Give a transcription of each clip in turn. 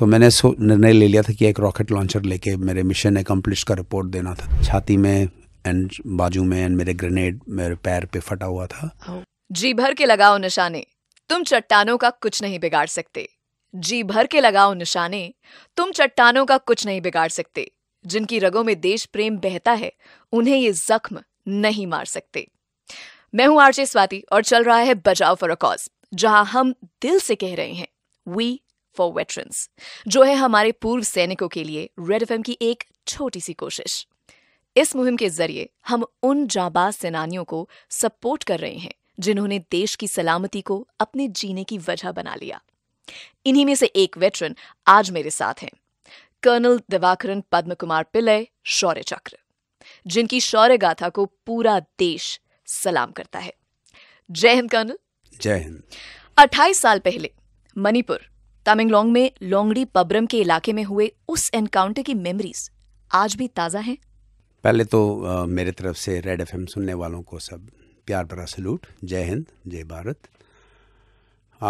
तो मैंने सो निर्णय ले लिया था कि एक रॉकेट लॉन्चर लेके मेरे मिशन एकम्प्लिश का रिपोर्ट देना था छाती में एंड बाजू में एंड मेरे ग्रेनेड मेरे पैर पे फटा हुआ था जी भर के लगाओ निशाने तुम चट्टानों का कुछ नहीं बिगाड़ सकते जी भर के लगाओ निशाने तुम चट्टानों का कुछ नहीं बिगाड़ सकते जिनकी रगों में देश प्रेम बहता है उन्हें ये जख्म नहीं मार सकते मैं हूं आरजे स्वाति और चल रहा है बचाव फॉर अ कॉज जहां हम दिल से कह रहे हैं वी फॉर वेटरन्स जो है हमारे पूर्व सैनिकों के लिए रेड एफ की एक छोटी सी कोशिश इस मुहिम के जरिए हम उन जाबाज सेनानियों को सपोर्ट कर रहे हैं जिन्होंने देश की सलामती को अपने जीने की वजह बना लिया इन्हीं में से एक वेटरन आज मेरे साथ हैं कर्नल दिवाकरण पद्म कुमार पिल्लय शौर्य चक्र जिनकी शौर्य गाथा को पूरा देश सलाम करता है जय हिंद कर्नल जय हिंद अट्ठाईस साल पहले मणिपुर तामेंगलोंग में लोंगड़ी पबरम के इलाके में हुए उस एनकाउंटर की मेमोरीज आज भी ताज़ा हैं पहले तो आ, मेरे तरफ से रेड एफ सुनने वालों को सब प्यार भरा सलूट जय हिंद जय भारत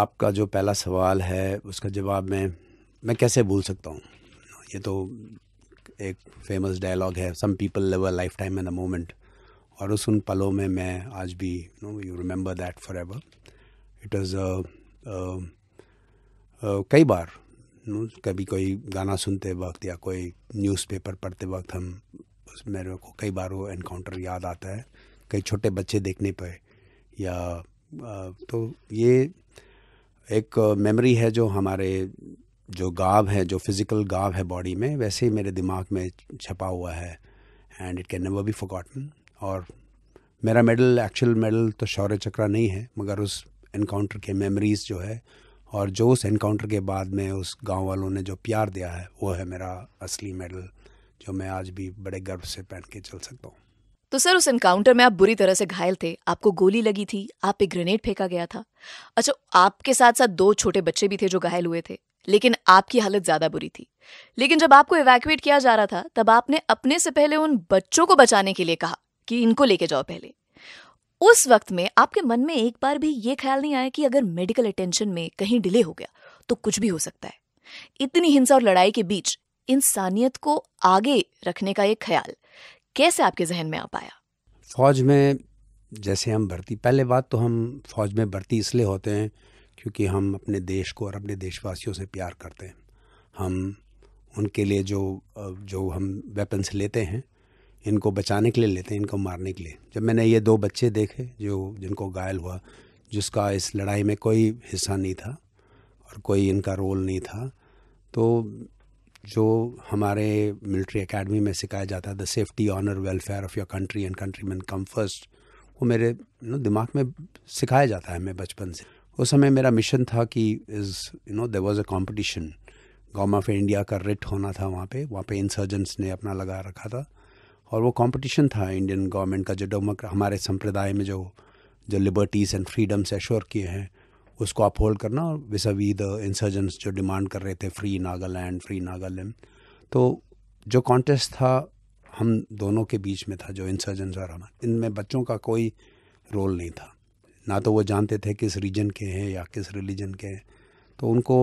आपका जो पहला सवाल है उसका जवाब मैं मैं कैसे भूल सकता हूँ ये तो एक फेमस डायलॉग है some people live a lifetime in a moment और उस उन पलों में मैं आज भी know you remember that forever it is कई बार कभी कोई गाना सुनते वक्त या कोई न्यूज़पेपर पढ़ते वक्त हम उस मेरे को कई बार वो एनकाउंटर याद आता है कई छोटे बच्चे देखने पर या तो ये एक मेमोरी है जो हमारे जो गाव है जो फिज़िकल गाव है बॉडी में वैसे ही मेरे दिमाग में छपा हुआ है and it can never be forgotten और मेरा मेडल एक्चुअल मेडल तो शौर्य चक्र नहीं है मगर उस इनकाउंटर के मेमोरीज़ जो है और जो उस एनकाउंटर के बाद में उस गांव वालों ने जो प्यार दिया है वो है मेरा असली मेडल जो मैं आज भी बड़े गर्व से पहन के चल सकता हूँ तो सर उस एनकाउंटर में आप बुरी तरह से घायल थे आपको गोली लगी थी आप पे ग्रेनेड फेंका गया था अच्छा आपके साथ साथ दो छोटे बच्चे भी थे जो घायल हुए थे लेकिन आपकी हालत ज्यादा बुरी थी लेकिन जब आपको इवैक्यूएट किया जा रहा था तब आपने अपने से पहले उन बच्चों को बचाने के लिए कहा कि इनको लेके जाओ पहले उस वक्त में आपके मन में एक बार भी ये ख्याल नहीं आया कि अगर मेडिकल अटेंशन में कहीं डिले हो गया तो कुछ भी हो सकता है इतनी हिंसा और लड़ाई के बीच इंसानियत को आगे रखने का ये ख्याल कैसे आपके जहन में आ पाया फौज में जैसे हम भर्ती पहले बात तो हम फौज में भर्ती इसलिए होते हैं क्योंकि हम अपने देश को और अपने देशवासियों से प्यार करते हैं हम उनके लिए जो जो हम वेपन्स लेते हैं इनको बचाने के लिए लेते हैं इनको मारने के लिए जब मैंने ये दो बच्चे देखे जो जिनको घायल हुआ जिसका इस लड़ाई में कोई हिस्सा नहीं था और कोई इनका रोल नहीं था तो जो हमारे मिलिट्री एकेडमी में सिखाया जाता है the safety honour welfare of your country and country man come first वो मेरे नो दिमाग में सिखाया जाता है मैं बचपन से उस समय मेरा मिशन था कि is you know there was a competition government of India का रिट होना था वहाँ पे वहाँ पे इंसर्जेंट्स ने अपना लगा रखा था और वो कंपटीशन था इंडियन गवर्नमेंट का जो डेमोक्रा हमारे संप्रदाय में जो जो लिबर्टीज़ एंड फ्रीडम्स एश्योर किए हैं उसको अपहोल्ड करना और विसवी द इंसर्जेंट्स जो डिमांड कर रहे थे फ्री नागालैंड फ्री नागालैंड तो जो कॉन्टेस्ट था हम दोनों के बीच में था जो इंसर्जेंट्स और हमारे इनमें बच्चों का कोई रोल नहीं था ना तो वो जानते थे किस रीजन के हैं या किस रिलीजन के हैं तो उनको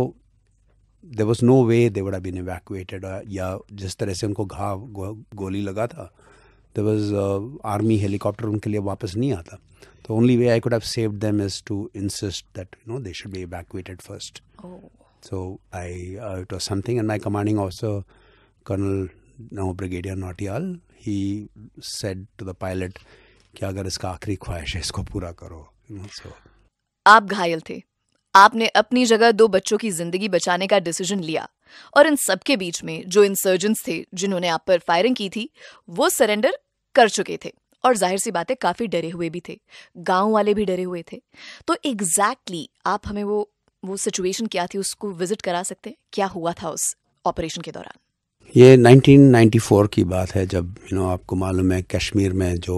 there was no way they would been evacuated या जिस तरह से उनको घाव गो, गोली लगा था देर वॉज आर्मी हेलीकॉप्टर उनके लिए वापस नहीं आता तो only way I could have save them is to insist that you know they should be evacuated first so I it was something and my commanding commanding colonel no brigadier Nautiyal he said to the pilot कि अगर इसका आखिरी ख्वाहिश है इसको पूरा करो you know, so. आप घायल थे आपने अपनी जगह दो बच्चों की जिंदगी बचाने का डिसीजन लिया और इन सबके बीच में जो इंसर्जेंट्स थे जिन्होंने आप पर फायरिंग की थी वो सरेंडर कर चुके थे और जाहिर सी बातें काफी डरे हुए भी थे गांव वाले भी डरे हुए थे तो एग्जैक्टली exactly आप हमें वो वो सिचुएशन क्या थी उसको विजिट करा सकते हैं क्या हुआ था उस ऑपरेशन के दौरान ये 1994 की बात है जब यू नो आपको मालूम है कश्मीर में जो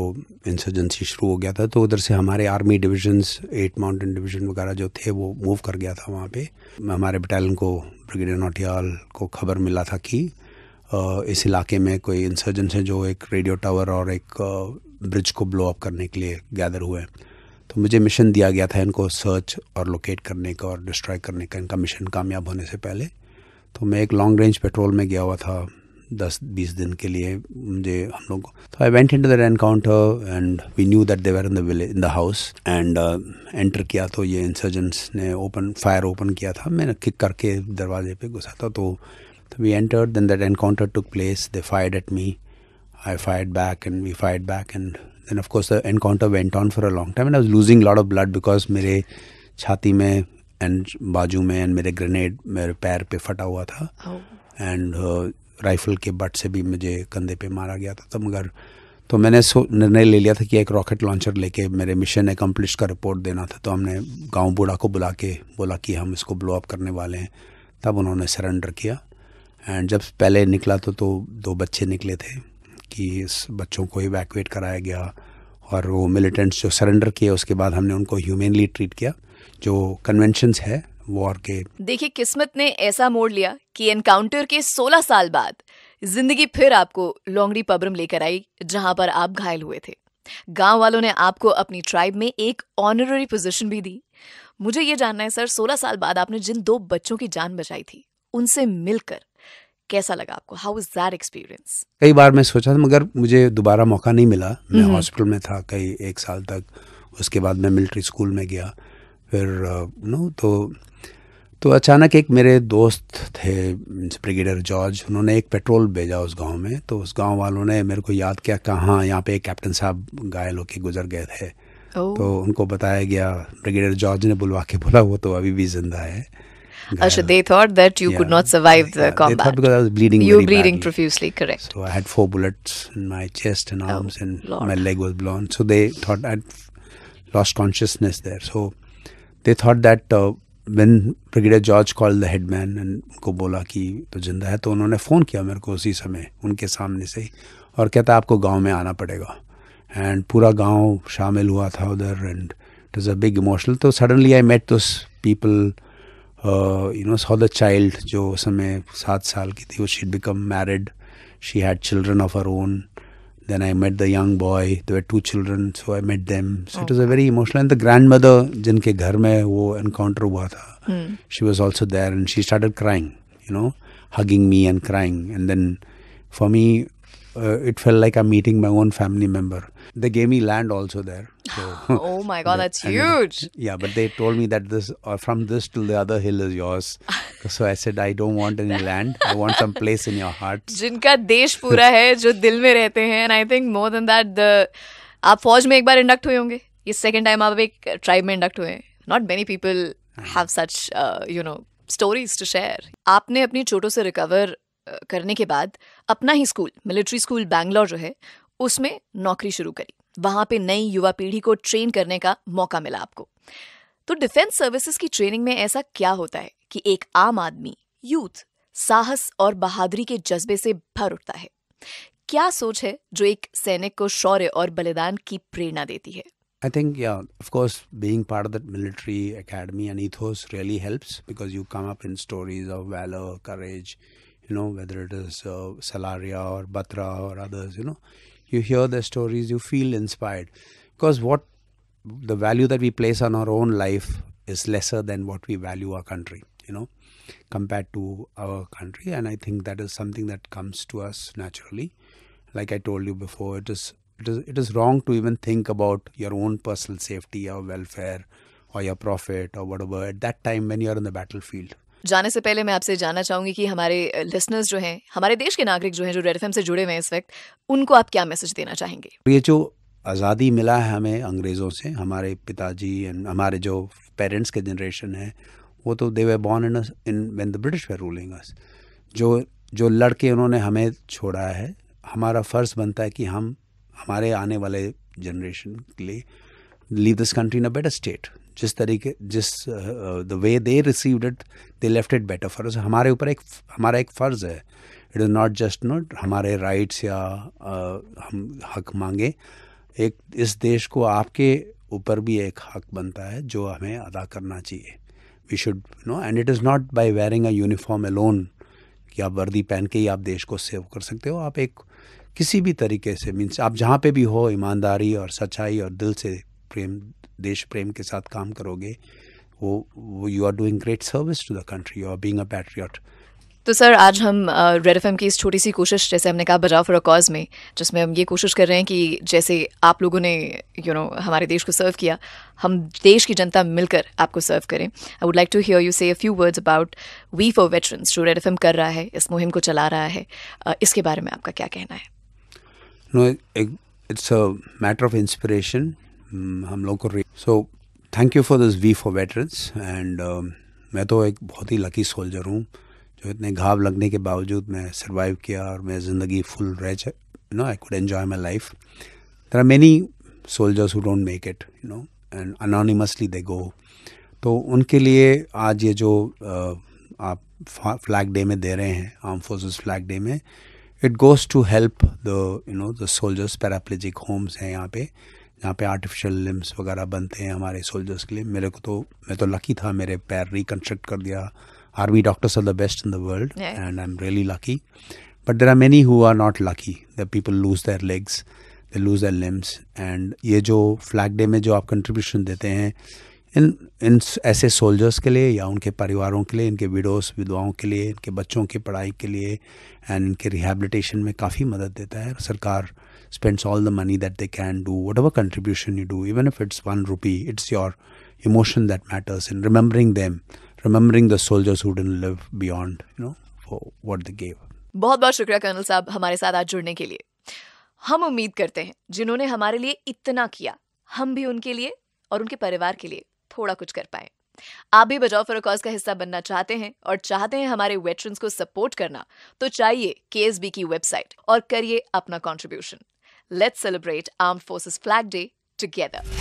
इंसर्जेंसी शुरू हो गया था तो उधर से हमारे army divisions eight mountain division वगैरह जो थे वो मूव कर गया था वहाँ पे हमारे बटालियन को ब्रिगेडियर नोटियाल को खबर मिला था कि इस इलाके में कोई इंसर्जेंस है जो एक रेडियो टावर और एक ब्रिज को ब्लो अप करने के लिए गैदर हुए तो मुझे मिशन दिया गया था इनको सर्च और लोकेट करने का और डिस्ट्रॉय करने का इनका मिशन कामयाब होने से पहले तो मैं एक लॉन्ग रेंज पेट्रोल में गया हुआ था दस बीस दिन के लिए मुझे हम लोग तो I went into that encounter and we knew that they were in the in the house and enter किया तो ये इंसर्जेंट्स ने ओपन फायर ओपन किया था मैंने किक करके दरवाजे पे घुसा था तो we enter then that encounter took place they fired at me I fired back and we fired back and then of course the encounter went on for a long time and I was losing lot of blood because मेरे छाती में and बाजू में and मेरे grenade मेरे पैर पे फटा हुआ था एंड oh. राइफल uh, के बट से भी मुझे कंधे पे मारा गया था तो मगर तो मैंने निर्णय ले लिया था कि एक रॉकेट लॉन्चर लेके मेरे मिशन एकम्प्लिश का रिपोर्ट देना था तो हमने गांव बूढ़ा को बुला के बोला कि हम इसको ब्लो अप करने वाले हैं तब उन्होंने सरेंडर किया एंड जब पहले निकला तो तो दो बच्चे निकले थे कि इस बच्चों को इवैक्यूएट कराया गया और वो मिलिटेंट्स जो सरेंडर किए उसके बाद हमने उनको ह्यूमेनली ट्रीट किया जो कन्वेंशन है वॉर के देखिए किस्मत ने ऐसा मोड़ लिया कि एनकाउंटर के 16 साल बाद जिंदगी फिर आपको लोंगड़ी पबरम लेकर आई जहां पर आप घायल हुए थे गांव वालों ने आपको अपनी ट्राइब में एक ऑनररी पोजीशन भी दी मुझे ये जानना है सर 16 साल बाद आपने जिन दो बच्चों की जान बचाई थी उनसे मिलकर कैसा लगा आपको हाउ इज दैट एक्सपीरियंस कई बार मैं सोचा था मगर मुझे दोबारा मौका नहीं मिला मैं हॉस्पिटल हम्म। में था कई एक साल तक उसके बाद मैं मिलिट्री स्कूल में गया फिर नो तो तो अचानक एक मेरे दोस्त थे ब्रिगेडियर जॉर्ज उन्होंने एक पेट्रोल भेजा उस गांव में तो उस गांव वालों ने मेरे को याद किया कहाँ यहाँ पे कैप्टन साहब घायल होके गुजर गए थे तो उनको बताया गया ब्रिगेडियर जॉर्ज ने बुलवा के बोला वो तो अभी भी जिंदा है Asha, they thought that you yeah, could not survive the yeah, combat. They thought because I was bleeding. You were bleeding badly. profusely, correct? So I had four bullets in my chest and arms, oh, and Lord. my leg was blown. So they thought I'd lost consciousness there. So they thought that when brigadier George call the headman and उनको बोला कि तो जिंदा है तो उन्होंने phone किया मेरे को उसी समय उनके सामने से ही और कहता आपको गांव में आना पड़ेगा एंड पूरा गांव शामिल हुआ था उधर and it is a big emotional तो suddenly I met these people you know saw the child जो उस समय सात साल की थी वो she'd become married she had children of her own Then I met the young boy. There were two children, so I met them. So it was a very emotional. And the grandmother, jinke घर में वो encounter हुआ था, hmm. she was also there, and she started crying. You know, hugging me and crying. And then for me, uh, it felt like I'm meeting my own family member. They gave me land also there. So, oh my god, that's huge! Then, yeah, but they told me that this uh, from this till the other hill is yours. so I said, I don't want any land. I want some place in your heart. जिनका देश पूरा है जो दिल में रहते हैं and I think more than that the आप फौज में एक बार इंडक्ट हुए होंगे ये सेकंड टाइम आप एक ट्राइब में इंडक्ट हुए not many people have such you know stories to share आपने अपनी चोटों से रिकवर uh, करने के बाद अपना ही स्कूल मिलिट्री स्कूल बैंगलोर जो है उसमें नौकरी शुरू करी वहाँ पे नई युवा पीढ़ी को ट्रेन करने का मौका मिला आपको तो डिफेंस सर्विसेज की ट्रेनिंग में ऐसा क्या होता है कि एक आम आदमी यूथ साहस और बहादुरी के जज्बे से भर उठता है क्या सोच है जो एक सैनिक को शौर्य और बलिदान की प्रेरणा देती है I think of course being part of that military academy and ethos really helps because you come up in stories of valour courage you know whether it is Salaria और बत्रा और others you know you hear the stories you feel inspired because what the value that we place on our own life is lesser than what we value our country you know, compared to our country. And I think that is something that comes to us naturally. Like I told you before, it is it is it is wrong to even think about your own personal safety or welfare or your profit or whatever at that time when you are in the battlefield. जाने से पहले मैं आपसे जानना चाहूंगी कि हमारे listeners जो हैं हमारे देश के नागरिक जो हैं जो रेड एफ से जुड़े हुए हैं इस वक्त उनको आप क्या मैसेज देना चाहेंगे ये जो आज़ादी मिला है हमें अंग्रेज़ों से हमारे पिताजी एंड हमारे जो पेरेंट्स के जनरेशन है वो तो they were born in in when the British were ruling us जो जो लड़के उन्होंने हमें छोड़ा है हमारा फ़र्ज़ बनता है कि हम हमारे आने वाले जनरेशन के लिए leave this country in a better state जिस तरीके जिस the way they receive it they left it better for हमारे ऊपर एक हमारा एक फ़र्ज़ है it is not just not हमारे राइट्स या uh, हम हक मांगे एक इस देश को आपके ऊपर भी एक हक बनता है जो हमें अदा करना चाहिए we should know and it is not by wearing a uniform alone कि आप वर्दी पहन के ही आप देश को सेव कर सकते हो आप एक किसी भी तरीके से मीन्स आप जहाँ पे भी हो ईमानदारी और सच्चाई और दिल से प्रेम देश प्रेम के साथ काम करोगे वो you are doing great service to the country you are being a patriot तो सर आज हम रेड एफ की इस छोटी सी कोशिश जैसे हमने कहा बजाव फॉर कॉज में जिसमें हम ये कोशिश कर रहे हैं कि जैसे आप लोगों ने यू you नो know, हमारे देश को सर्व किया हम देश की जनता मिलकर आपको सर्व करें I would like to hear you say a few words about we for veterans जो रेड एफ कर रहा है इस मुहिम को चला रहा है इसके बारे में आपका क्या कहना है no it's a matter of inspiration हम लोग को so thank you for this we for veterans and मैं तो एक बहुत ही लकी सोल्जर हूँ जो इतने घाव लगने के बावजूद मैं सर्वाइव किया और मैं ज़िंदगी full reach you know I could enjoy my life there are many soldiers who don't make it you know and anonymously they go तो उनके लिए आज ये जो आप फ्लैग डे में दे रहे हैं आर्म फोर्सेस फ्लैग डे में it goes to help the you know the soldiers paraplegic homes हैं यहाँ पे जहाँ पे आर्टिफिशियल लिम्स वगैरह बनते हैं हमारे सोल्जर्स के लिए मेरे को तो मैं तो लकी था मेरे पैर रिकन्स्ट्रक्ट कर दिया army doctors are the best in the world, yeah. and I'm really lucky. But there are many who are not lucky. The people lose their legs, they lose their limbs, and ये जो flag day में जो आप contribution देते हैं इन इन ऐसे soldiers के लिए या उनके परिवारों के लिए इनके विडोस विधवाओं के लिए इनके बच्चों की पढ़ाई के लिए एंड इनके रिहेबिलिटेशन में काफ़ी मदद देता है सरकार spends all the money that they can do whatever contribution you do even if it's one rupee it's your emotion that matters in remembering them remembering the soldiers who didn't live beyond, you know, for what they gave. बहुत बहुत शुक्रिया colonel साहब हमारे साथ आज जुड़ने के लिए हम उम्मीद करते हैं जिन्होंने हमारे लिए इतना किया हम भी उनके लिए और उनके परिवार के लिए थोड़ा कुछ कर पाए आप भी बजाओ फॉर कॉज का हिस्सा बनना चाहते हैं और चाहते हैं हमारे वेटरन्स को सपोर्ट करना तो चाहिए के की वेबसाइट और करिए अपना contribution let's celebrate arm forces flag day together